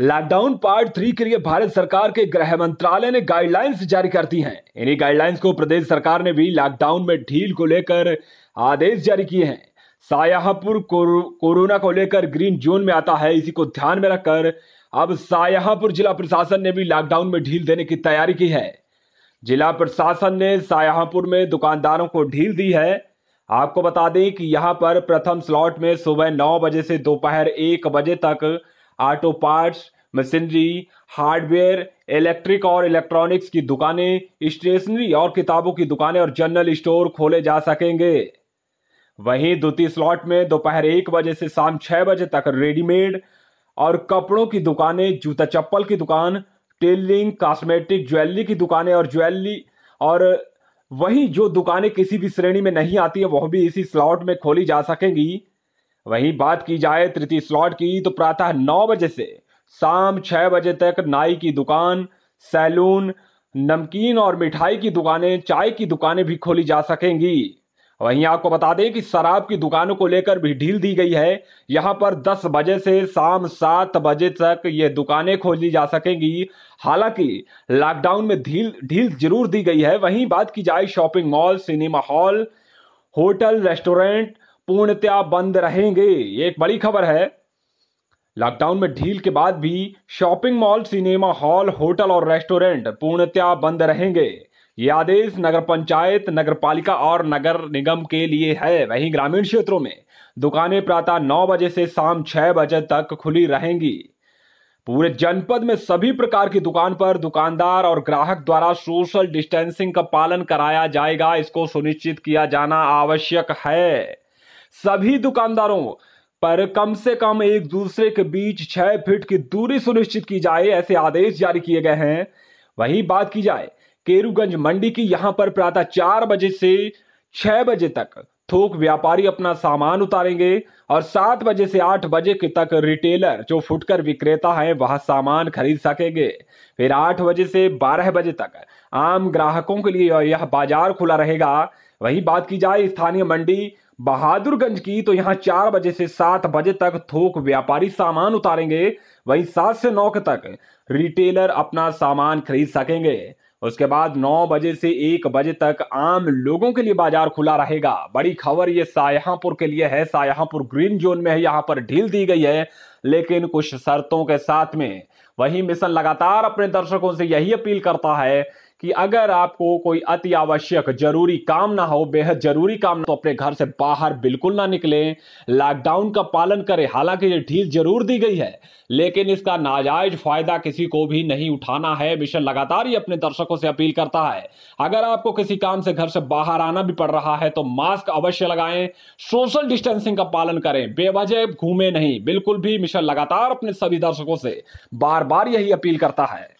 lockdown part three के लिए भारत सरकार के गृह मंत्रालय ने गाइडलाइंस जारी कर दी हैं इन्हीं गाइडलाइंस को प्रदेश सरकार ने भी लॉकडाउन में ढील को लेकर आदेश जारी किए हैं शाहजहांपुर कोरोना को लेकर ग्रीन जोन में आता है इसी को ध्यान में रखकर अब सायापुर जिला प्रशासन ने भी लॉकडाउन में ढील देने की तैयारी की है जिला प्रशासन ने सायापुर में दुकानदारों को ढील दी है आपको बता दें कि यहां पर प्रथम स्लॉट में सुबह नौ बजे से दोपहर एक बजे तक auto parts machinery hardware electric और इलेक्ट्रॉनिक्स की दुकानें स्टेशनरी और किताबों की दुकानें और जनरल स्टोर खोले जा सकेंगे वहीं द्वितीय स्लॉट में दोपहर एक बजे से शाम छह बजे तक रेडीमेड और कपड़ों की दुकानें जूता चप्पल की दुकान टेलरिंग कॉस्मेटिक ज्वेलरी की दुकानें और ज्वेलरी और वहीं जो दुकानें किसी भी श्रेणी में नहीं आती है वह भी इसी स्लॉट में खोली जा सकेंगी वहीं बात की जाए तृतीय स्लॉट की तो प्रातः नौ बजे से शाम छह बजे तक नाई की दुकान सैलून नमकीन और मिठाई की दुकानें चाय की दुकानें भी खोली जा सकेंगी वहीं आपको बता दें कि शराब की दुकानों को लेकर भी ढील दी गई है यहां पर 10 बजे से शाम 7 बजे तक ये दुकानें खोली जा सकेंगी हालांकि लॉकडाउन में ढील ढील जरूर दी गई है वहीं बात की जाए shopping mall cinema hall hotel restaurant पूर्णतया बंद रहेंगे ये एक बड़ी खबर है लॉकडाउन में ढील के बाद भी shopping mall cinema hall hotel और रेस्टोरेंट पूर्णतया बंद रहेंगे ये आदेश नगर पंचायत नगर पालिका और नगर निगम के लिए है वहीं ग्रामीण क्षेत्रों में दुकानें प्रातः नौ बजे से शाम छह बजे तक खुली रहेंगी पूरे जनपद में सभी प्रकार की दुकान पर दुकानदार और ग्राहक द्वारा सोशल डिस्टेंसिंग का पालन कराया जाएगा इसको सुनिश्चित किया जाना आवश्यक है सभी दुकानदारों पर कम से कम एक दूसरे के बीच छह फीट की दूरी सुनिश्चित की जाए ऐसे आदेश जारी किए गए हैं वहीं बात की जाए केरूगंज मंडी की यहां पर प्रातः चार बजे से छह बजे तक थोक व्यापारी अपना सामान उतारेंगे और सात बजे से आठ बजे के तक रिटेलर जो फुटकर विक्रेता है वह सामान खरीद सकेंगे फिर आठ बजे से बारह बजे तक आम ग्राहकों के लिए यह बाजार खुला रहेगा वही बात की जाए स्थानीय मंडी बहादुरगंज की तो यहां चार बजे से सात बजे तक थोक व्यापारी सामान उतारेंगे वहीं सात से नौ तक रिटेलर अपना सामान खरीद सकेंगे उसके बाद नौ बजे से एक बजे तक आम लोगों के लिए बाजार खुला रहेगा बड़ी खबर ये सायहापुर के लिए है सायहापुर ग्रीन जोन में है यहाँ पर ढील दी गई है लेकिन कुछ शर्तों के साथ में वही मिशन लगातार अपने दर्शकों से यही अपील करता है कि अगर आपको कोई अति आवश्यक जरूरी काम ना हो बेहद जरूरी काम ना तो अपने घर से बाहर बिल्कुल ना निकले लॉकडाउन का पालन करें हालांकि ये ढील जरूर दी गई है लेकिन इसका नाजायज फायदा किसी को भी नहीं उठाना है मिशन लगातार ही अपने दर्शकों से अपील करता है अगर आपको किसी काम से घर से बाहर आना भी पड़ रहा है तो मास्क अवश्य लगाएं सोशल डिस्टेंसिंग का पालन करें बेवजह घूमे नहीं बिल्कुल भी मिशन लगातार अपने सभी दर्शकों से बार बार यही अपील करता है